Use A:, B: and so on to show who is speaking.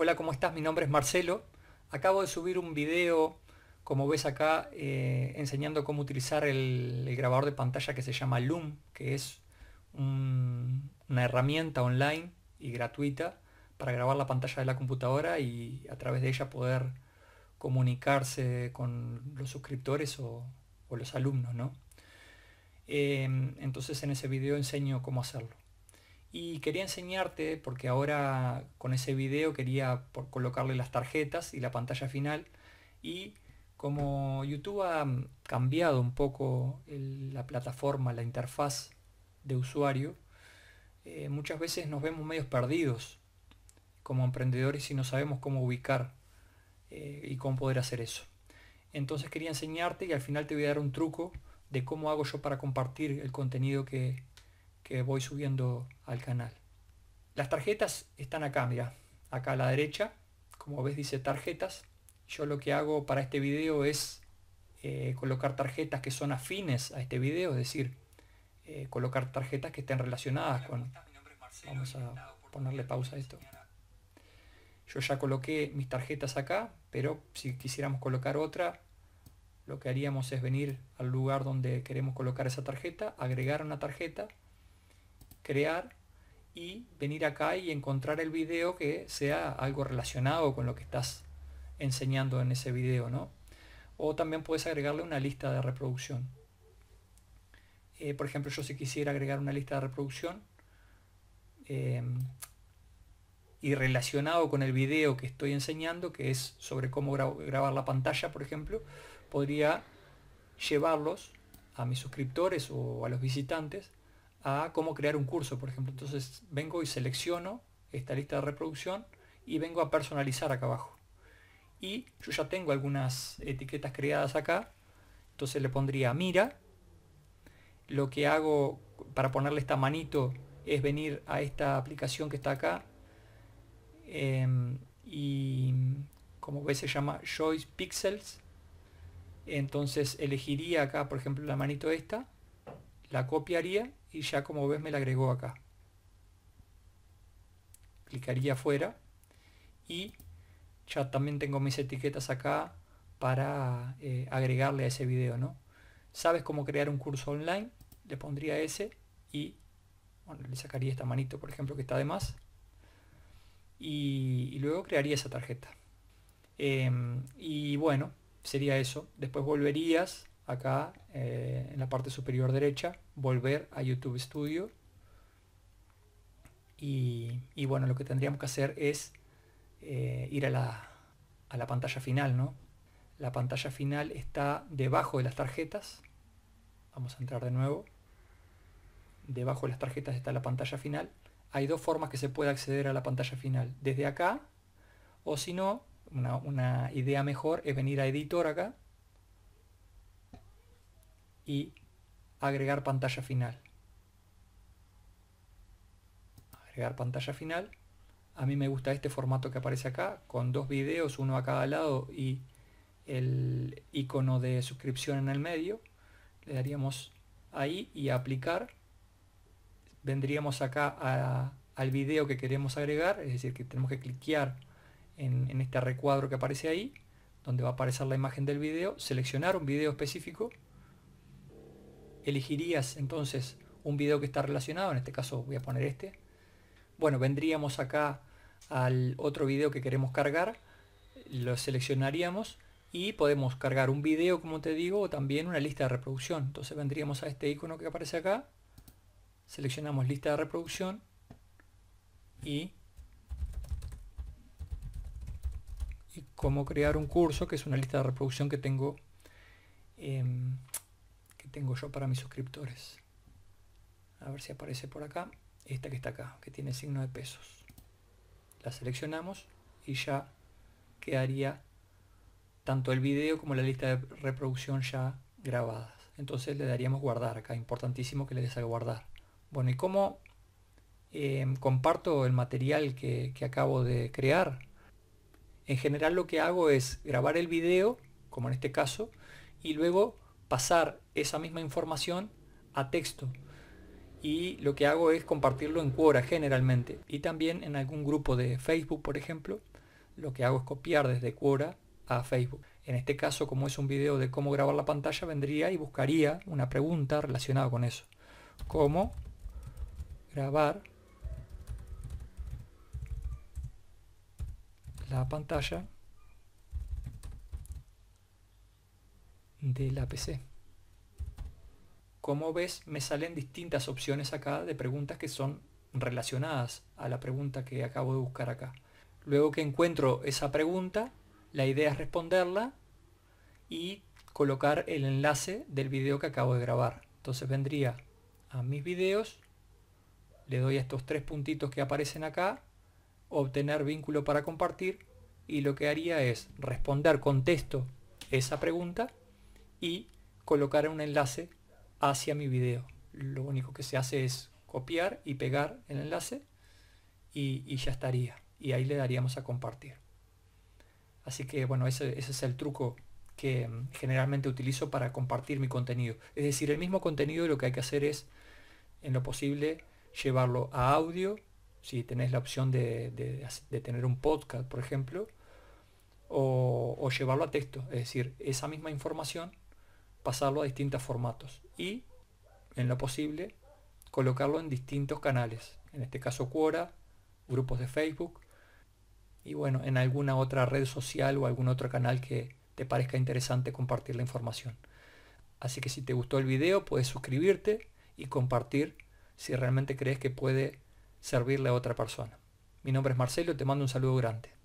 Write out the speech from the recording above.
A: Hola, ¿cómo estás? Mi nombre es Marcelo. Acabo de subir un video, como ves acá, eh, enseñando cómo utilizar el, grabador de pantalla que se llama Loom, que es una herramienta online y gratuita para grabar la pantalla de la computadora y a través de ella poder comunicarse con los suscriptores o, los alumnos, ¿no? Eh, entonces en ese video enseño cómo hacerlo. Y quería enseñarte, porque ahora con ese video quería colocarle las tarjetas y la pantalla final. Y como YouTube ha mm, cambiado un poco la plataforma, la interfaz de usuario, eh, muchas veces nos vemos medios perdidos como emprendedores y no sabemos cómo ubicar eh, y cómo poder hacer eso. Entonces quería enseñarte y al final te voy a dar un truco de cómo hago yo para compartir el contenido que, que voy subiendo al canal. Las tarjetas están acá, mira, acá a la derecha, como ves dice tarjetas. Yo lo que hago para este video es eh, colocar tarjetas que son afines a este video, es decir, eh, colocar tarjetas que estén relacionadas con... Vamos a ponerle pausa a esto. Yo ya coloqué mis tarjetas acá, pero si quisiéramos colocar otra, lo que haríamos es venir al lugar donde queremos colocar esa tarjeta, agregar una tarjeta, crear y venir acá y encontrar el video que sea algo relacionado con lo que estás enseñando en ese video, ¿no? O también puedes agregarle una lista de reproducción. Eh, por ejemplo, yo si quisiera agregar una lista de reproducción em, y relacionado con el video que estoy enseñando, que es sobre cómo grabar la pantalla, por ejemplo, podría llevarlos a mis suscriptores o a los visitantes a cómo crear un curso, por ejemplo. Entonces vengo y selecciono esta lista de reproducción y vengo a personalizar acá abajo. Y yo ya tengo algunas etiquetas creadas acá, entonces le pondría mira. Lo que hago para ponerle esta manito es venir a esta aplicación que está acá em, y como ves se llama Choice Pixels. Entonces elegiría acá, por ejemplo, la manito esta, la copiaría y ya como ves me la agregó acá. Clicaría afuera y ya también tengo mis etiquetas acá para eh, agregarle a ese video, ¿no? ¿Sabes cómo crear un curso online? Le pondría ese y le sacaría esta manito, por ejemplo, que está de más. Y, luego crearía esa tarjeta. Em, y bueno, sería eso. Después volverías acá eh, en la parte superior derecha, volver a YouTube Studio. Y, bueno, lo que tendríamos que hacer es eh, ir a la, pantalla final, ¿no? La pantalla final está debajo de las tarjetas. Vamos a entrar de nuevo. Debajo de las tarjetas está la pantalla final. Hay dos formas que se puede acceder a la pantalla final. Desde acá, o si no, una, una idea mejor es venir a editor acá y agregar pantalla final. Agregar pantalla final. A mí me gusta este formato que aparece acá, con dos videos, uno a cada lado y el icono de suscripción en el medio. Le daríamos ahí y aplicar. Vendríamos acá al video que queremos agregar, es decir, que tenemos que cliquear en, en este recuadro que aparece ahí, donde va a aparecer la imagen del video, seleccionar un video específico elegirías entonces un video que está relacionado, en este caso voy a poner este. Bueno, vendríamos acá al otro video que queremos cargar, lo seleccionaríamos y podemos cargar un video, como te digo, o también una lista de reproducción. Entonces vendríamos a este icono que aparece acá, seleccionamos lista de reproducción y, cómo crear un curso, que es una lista de reproducción que tengo em, tengo yo para mis suscriptores. A ver si aparece por acá. Esta que está acá, que tiene signo de pesos. La seleccionamos y ya quedaría tanto el video como la lista de reproducción ya grabadas. Entonces le daríamos guardar acá, importantísimo que le des a guardar. Bueno, ¿y cómo em, comparto el material que, que acabo de crear? En general lo que hago es grabar el video, como en este caso, y luego pasar esa misma información a texto. Y lo que hago es compartirlo en Quora generalmente. Y también en algún grupo de Facebook, por ejemplo, lo que hago es copiar desde Quora a Facebook. En este caso, como es un video de cómo grabar la pantalla, vendría y buscaría una pregunta relacionada con eso. ¿Cómo grabar la pantalla de la PC. Como ves, me salen distintas opciones acá de preguntas que son relacionadas a la pregunta que acabo de buscar acá. Luego que encuentro esa pregunta, la idea es responderla y colocar el enlace del video que acabo de grabar. Entonces vendría a mis videos, le doy a estos tres puntitos que aparecen acá, obtener vínculo para compartir y lo que haría es responder con texto esa pregunta y colocar un enlace hacia mi video. Lo único que se hace es copiar y pegar el enlace y, ya estaría. Y ahí le daríamos a compartir. Así que bueno, ese, ese es el truco que mm, generalmente utilizo para compartir mi contenido. Es decir, el mismo contenido lo que hay que hacer es, en lo posible, llevarlo a audio, si tenés la opción de, tener un podcast, por ejemplo, o llevarlo a texto. Es decir, esa misma información pasarlo a distintos formatos y, en lo posible, colocarlo en distintos canales, en este caso Quora, grupos de Facebook y bueno, en alguna otra red social o algún otro canal que te parezca interesante compartir la información. Así que si te gustó el video puedes suscribirte y compartir si realmente crees que puede servirle a otra persona. Mi nombre es Marcelo, te mando un saludo grande.